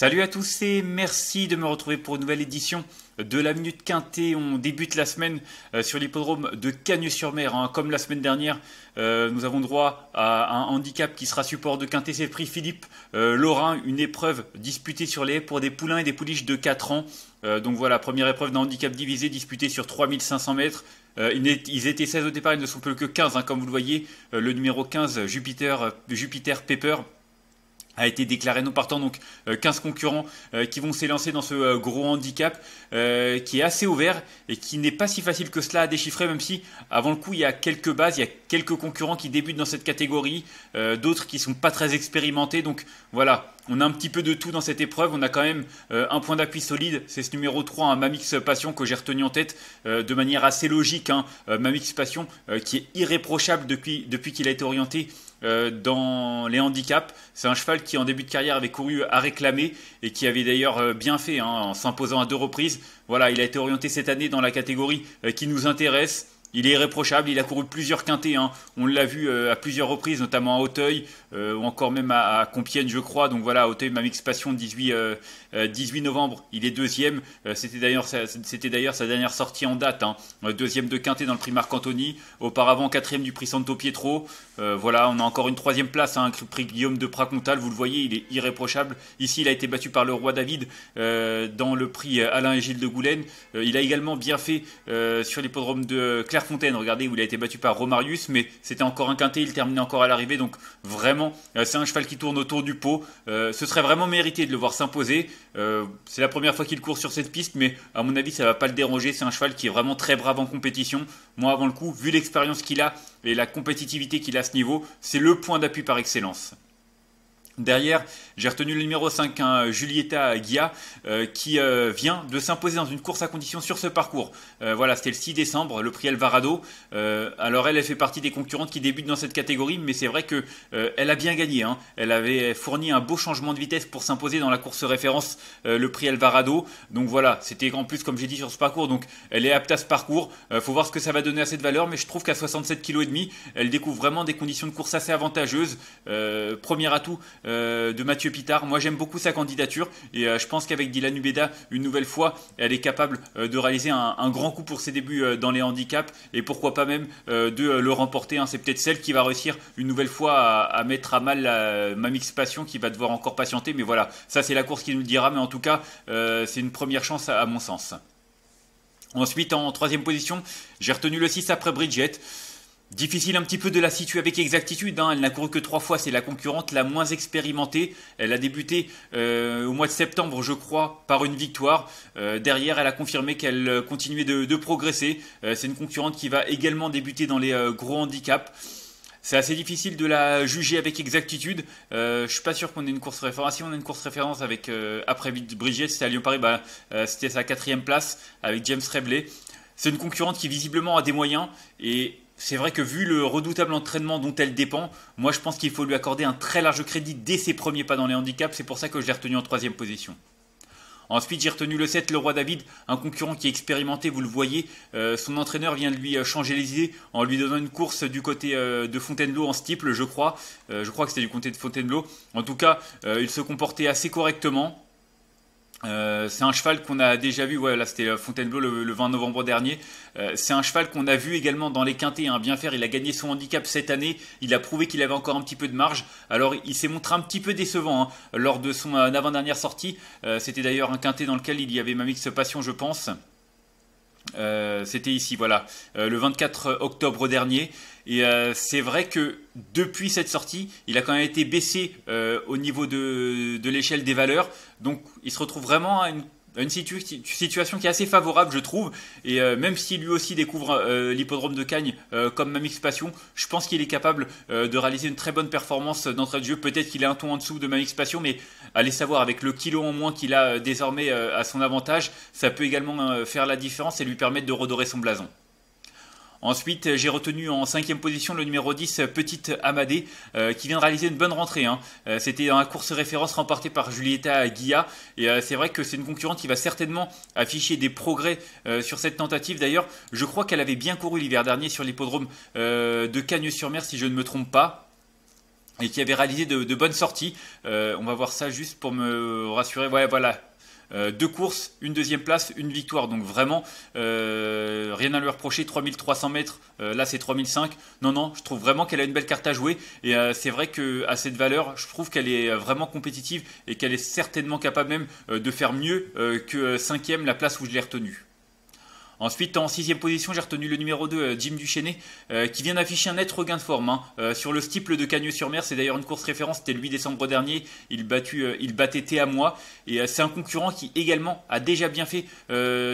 Salut à tous et merci de me retrouver pour une nouvelle édition de la Minute Quintée. On débute la semaine euh, sur l'hippodrome de Cagnes-sur-Mer. Hein. Comme la semaine dernière, euh, nous avons droit à un handicap qui sera support de Quintée. C'est le prix Philippe euh, Lorrain, une épreuve disputée sur les haies pour des poulains et des pouliches de 4 ans. Donc voilà, première épreuve d'un handicap divisé disputée sur 3500 mètres. Ils étaient 16 au départ, ils ne sont plus que 15, hein. comme vous le voyez. Le numéro 15, Jupiter, Jupiter Pepper a été déclaré non partant, donc 15 euh, concurrents euh, qui vont s'élancer dans ce euh, gros handicap qui est assez ouvert et qui n'est pas si facile que cela à déchiffrer, même si avant le coup il y a quelques bases, il y a quelques concurrents qui débutent dans cette catégorie, d'autres qui sont pas très expérimentés, donc voilà, on a un petit peu de tout dans cette épreuve, on a quand même un point d'appui solide, c'est ce numéro 3, un hein, Mamix Passion que j'ai retenu en tête de manière assez logique, hein, Mamix Passion qui est irréprochable depuis, depuis qu'il a été orienté euh, dans les handicaps. C'est un cheval qui en début de carrière avait couru à réclamer et qui avait d'ailleurs euh, bien fait hein, en s'imposant à deux reprises. Voilà, il a été orienté cette année dans la catégorie euh, qui nous intéresse. Il est irréprochable, il a couru plusieurs quintés, hein. on l'a vu euh, à plusieurs reprises, notamment à Auteuil, euh, ou encore même à, Compiègne, je crois. Donc voilà, Auteuil, ma Passion, 18, 18 novembre, il est deuxième. Euh, c'était d'ailleurs sa, dernière sortie en date, hein. deuxième de quinté dans le prix Marc-Anthony, auparavant quatrième du prix Santo Pietro. voilà, on a encore une troisième place, hein, prix Guillaume de Pracontal, vous le voyez, il est irréprochable. Ici, il a été battu par le roi David dans le prix Alain et Gilles de Goulaine. il a également bien fait sur l'hippodrome de Clermont Fontaine, regardez, où il a été battu par Romarius, mais c'était encore un quintet, il terminait encore à l'arrivée, donc vraiment, euh, c'est un cheval qui tourne autour du pot. Euh, ce serait vraiment mérité de le voir s'imposer. Euh, c'est la première fois qu'il court sur cette piste, mais à mon avis, ça ne va pas le déranger. C'est un cheval qui est vraiment très brave en compétition. Moi, avant le coup, vu l'expérience qu'il a et la compétitivité qu'il a à ce niveau, c'est le point d'appui par excellence. Derrière, j'ai retenu le numéro 5, Julietta hein, Julieta Guia, euh, qui euh, vient de s'imposer dans une course à conditions sur ce parcours. Euh, voilà, c'était le 6 décembre, le prix Alvarado. alors elle, elle fait partie des concurrentes qui débutent dans cette catégorie, mais c'est vrai que elle a bien gagné. Hein. Elle avait fourni un beau changement de vitesse pour s'imposer dans la course référence, le prix Alvarado. Donc voilà, c'était en plus, comme j'ai dit, sur ce parcours. Donc elle est apte à ce parcours. faut voir ce que ça va donner à cette valeur, mais je trouve qu'à 67,5 kg, elle découvre vraiment des conditions de course assez avantageuses. premier atout euh, de Mathieu Pitard. Moi, j'aime beaucoup sa candidature et euh, je pense qu'avec Dylan Ubeda, une nouvelle fois, elle est capable euh, de réaliser un, grand coup pour ses débuts dans les handicaps et pourquoi pas même de le remporter. Hein. C'est peut-être celle qui va réussir une nouvelle fois à, mettre à mal ma Mamix Passion qui va devoir encore patienter. Mais voilà, ça c'est la course qui nous le dira. Mais en tout cas, c'est une première chance à, à mon sens. Ensuite, en troisième position, j'ai retenu le 6 après Bridget. Difficile un petit peu de la situer avec exactitude, hein. elle n'a couru que trois fois, c'est la concurrente la moins expérimentée, elle a débuté euh, au mois de septembre je crois par une victoire, euh, derrière elle a confirmé qu'elle euh, continuait de, progresser, c'est une concurrente qui va également débuter dans les gros handicaps. C'est assez difficile de la juger avec exactitude. Je je suis pas sûr qu'on ait une course référence. Ah, si on a une course référence avec après Brigitte, c'était à Lyon-Paris, bah, c'était sa quatrième place avec James Rebley. C'est une concurrente qui visiblement a des moyens et c'est vrai que vu le redoutable entraînement dont elle dépend, moi je pense qu'il faut lui accorder un très large crédit dès ses premiers pas dans les handicaps, c'est pour ça que je l'ai retenu en troisième position. Ensuite, j'ai retenu le 7, le roi David, un concurrent qui est expérimenté, vous le voyez. Euh, son entraîneur vient de lui euh, changer les idées en lui donnant une course du côté euh, de Fontainebleau en steeple, je crois. je crois que c'était du côté de Fontainebleau. En tout cas, il se comportait assez correctement. Euh, c'est un cheval qu'on a déjà vu, ouais, c'était euh, Fontainebleau le, 20 novembre dernier. Euh, c'est un cheval qu'on a vu également dans les quintés, hein, bien faire. Il a gagné son handicap cette année, il a prouvé qu'il avait encore un petit peu de marge. Alors il s'est montré un petit peu décevant hein, lors de son avant-dernière sortie. c'était d'ailleurs un quinté dans lequel il y avait Mamix Passion, je pense. Euh, c'était ici, voilà, euh, le 24 octobre dernier. Et euh, c'est vrai que depuis cette sortie, il a quand même été baissé au niveau de l'échelle des valeurs. Donc il se retrouve vraiment à une une situation qui est assez favorable, je trouve. Et euh, même si lui aussi découvre euh, l'hippodrome de Cagnes euh, comme Mamix Passion, je pense qu'il est capable de réaliser une très bonne performance d'entrée de jeu. Peut-être qu'il est un ton en dessous de Mamix Passion, mais allez savoir, avec le kilo en moins qu'il a désormais à son avantage, ça peut également faire la différence et lui permettre de redorer son blason. Ensuite, euh, j'ai retenu en cinquième position le numéro 10, euh, Petite Amadé, euh, qui vient de réaliser une bonne rentrée. Hein. C'était dans la course référence remportée par Julieta Guilla. Et c'est vrai que c'est une concurrente qui va certainement afficher des progrès sur cette tentative. D'ailleurs, je crois qu'elle avait bien couru l'hiver dernier sur l'hippodrome de Cagnes-sur-Mer, si je ne me trompe pas et qui avait réalisé de, bonnes sorties. on va voir ça juste pour me rassurer. Ouais, voilà, euh, deux courses, une deuxième place, une victoire. Donc vraiment, euh, rien à lui reprocher. 3300 mètres, euh, là c'est 3005. Non, non, je trouve vraiment qu'elle a une belle carte à jouer. Et c'est vrai qu'à cette valeur, je trouve qu'elle est vraiment compétitive et qu'elle est certainement capable même de faire mieux que cinquième, la place où je l'ai retenue. Ensuite, en sixième position, j'ai retenu le numéro 2, euh, Jim Duchesnay, euh, qui vient d'afficher un net regain de forme. Hein. Euh, sur le steeple de Cagneux-sur-Mer, c'est d'ailleurs une course référence, c'était le 8 décembre dernier, il, battu, il battait à Moi, et c'est un concurrent qui également a déjà bien fait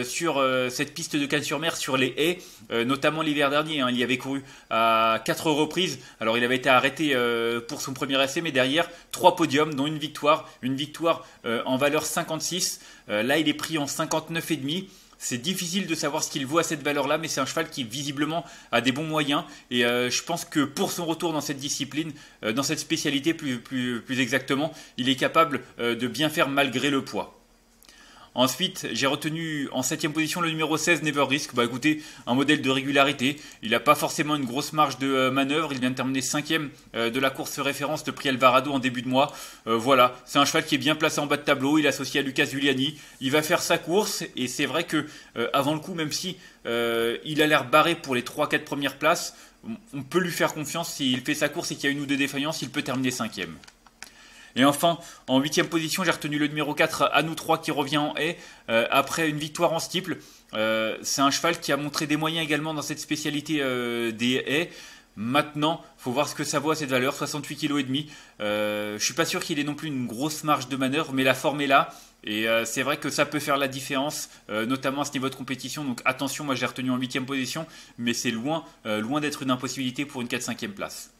sur cette piste de cagnes sur mer sur les haies, notamment l'hiver dernier. Hein. Il y avait couru à quatre reprises, alors il avait été arrêté pour son premier essai, mais derrière, trois podiums, dont une victoire, une victoire en valeur 56. là, il est pris en 59,5. C'est difficile de savoir ce qu'il vaut à cette valeur-là, mais c'est un cheval qui visiblement a des bons moyens. Et euh, je pense que pour son retour dans cette discipline, euh, dans cette spécialité plus exactement, il est capable euh, de bien faire malgré le poids. Ensuite, j'ai retenu en septième position le numéro 16, Never Risk. Bah écoutez, un modèle de régularité. Il n'a pas forcément une grosse marge de euh, manœuvre. Il vient de terminer 5 euh, de la course référence de Prix Alvarado en début de mois. Euh, voilà, c'est un cheval qui est bien placé en bas de tableau. Il est associé à Lucas Giuliani. Il va faire sa course. Et c'est vrai que avant le coup, même si il a l'air barré pour les 3-4 premières places, on peut lui faire confiance s'il fait sa course et qu'il y a une ou deux défaillances, il peut terminer cinquième. Et enfin, en huitième position, j'ai retenu le numéro 4, à nous 3 qui revient en haie, euh, après une victoire en steeple. Euh, c'est un cheval qui a montré des moyens également dans cette spécialité euh, des haies. Maintenant, faut voir ce que ça vaut à cette valeur, 68 kg et demi. Je suis pas sûr qu'il ait non plus une grosse marge de manœuvre, mais la forme est là. Et c'est vrai que ça peut faire la différence, notamment à ce niveau de compétition. Donc attention, moi j'ai retenu en 8 position, mais c'est loin, loin d'être une impossibilité pour une 4-5e place.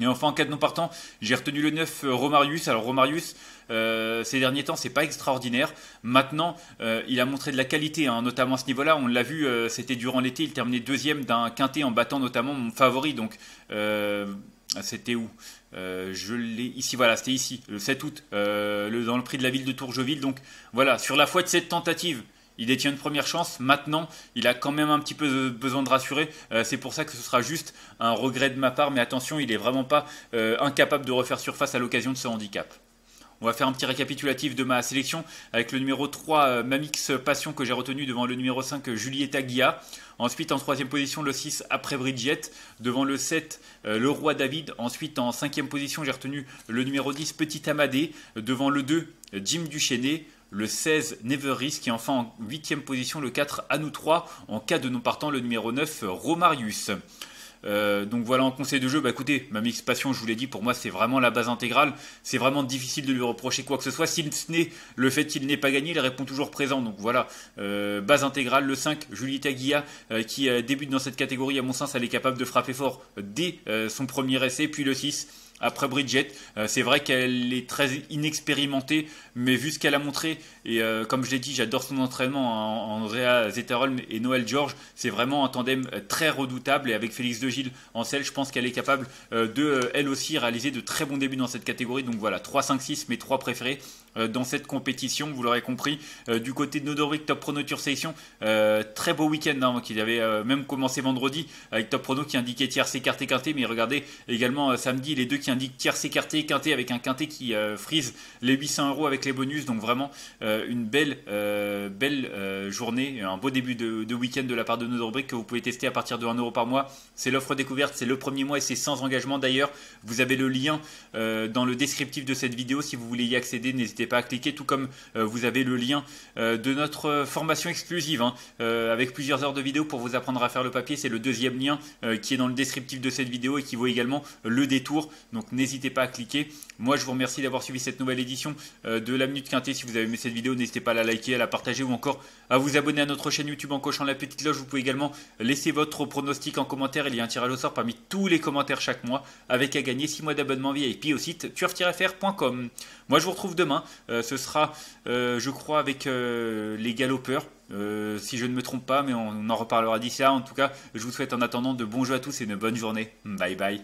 Et enfin, en cas de non partant, j'ai retenu le 9 euh, Romarius. Alors Romarius, euh, ces derniers temps, c'est pas extraordinaire. Maintenant, euh, il a montré de la qualité, hein, notamment à ce niveau-là. On l'a vu, c'était durant l'été, il terminait deuxième d'un quintet en battant notamment mon favori. Donc, ah, c'était où je l'ai ici, voilà, c'était ici, le 7 août, dans le prix de la ville de Tourgeville. Donc voilà, sur la foi de cette tentative, il détient une première chance. Maintenant, il a quand même un petit peu besoin de rassurer. Euh, c'est pour ça que ce sera juste un regret de ma part. Mais attention, il n'est vraiment pas euh, incapable de refaire surface à l'occasion de ce handicap. On va faire un petit récapitulatif de ma sélection avec le numéro 3, euh, Mamix Passion, que j'ai retenu devant le numéro 5, juliette Guia. Ensuite, en troisième position, le 6, après Bridget. Devant le 7, le Roi David. Ensuite, en cinquième position, j'ai retenu le numéro 10, Petit Amadé. Devant le 2, Jim Duchesnay le 16 Neveris qui est enfin en 8 position, le 4 nous 3, en cas de non partant le numéro 9 euh, Romarius. Euh, donc voilà en conseil de jeu, bah écoutez, ma mix passion, je vous l'ai dit, pour moi c'est vraiment la base intégrale, c'est vraiment difficile de lui reprocher quoi que ce soit, si ce n'est le fait qu'il n'ait pas gagné, il répond toujours présent, donc voilà, euh, base intégrale, le 5, Julie Taguilla, qui débute dans cette catégorie, à mon sens elle est capable de frapper fort dès son premier essai, puis le 6, après Bridget. Euh, c'est vrai qu'elle est très inexpérimentée, mais vu ce qu'elle a montré, et euh, comme je l'ai dit, j'adore son entraînement hein, Andrea Zetterholm et Noël George, c'est vraiment un tandem euh, très redoutable, et avec Félix De Gilles en selle, je pense qu'elle est capable de, elle aussi, réaliser de très bons débuts dans cette catégorie. Donc voilà, 3, 5, 6, mes 3 préférés dans cette compétition, vous l'aurez compris. du côté de Nodoric, Top Prono Tour Session, très beau week-end, hein, qu'il avait même commencé vendredi, avec Top Prono qui indiquait tiers, écarté, quinté, mais regardez également samedi les deux qui indique tiers et quinté avec un quinté qui euh, frise les 800 euros avec les bonus. Donc vraiment euh, une belle, euh, belle journée, un beau début de, week-end de la part de nos rubriques que vous pouvez tester à partir de 1 euro par mois. C'est l'offre découverte, c'est le premier mois et c'est sans engagement d'ailleurs. Vous avez le lien dans le descriptif de cette vidéo. Si vous voulez y accéder, n'hésitez pas à cliquer, tout comme vous avez le lien de notre formation exclusive hein. avec plusieurs heures de vidéo pour vous apprendre à faire le papier. C'est le deuxième lien qui est dans le descriptif de cette vidéo et qui vaut également le détour. Donc donc n'hésitez pas à cliquer. Moi, je vous remercie d'avoir suivi cette nouvelle édition euh, de la Minute Quintée. Si vous avez aimé cette vidéo, n'hésitez pas à la liker, à la partager ou encore à vous abonner à notre chaîne YouTube en cochant la petite cloche. Vous pouvez également laisser votre pronostic en commentaire. Il y a un tirage au sort parmi tous les commentaires chaque mois avec à gagner 6 mois d'abonnement VIP au site turf-fr.com. Moi, je vous retrouve demain. Euh, ce sera, euh, je crois, avec les galopeurs. si je ne me trompe pas, mais on, en reparlera d'ici là. En tout cas, je vous souhaite en attendant de bons jeux à tous et une bonne journée. Bye bye.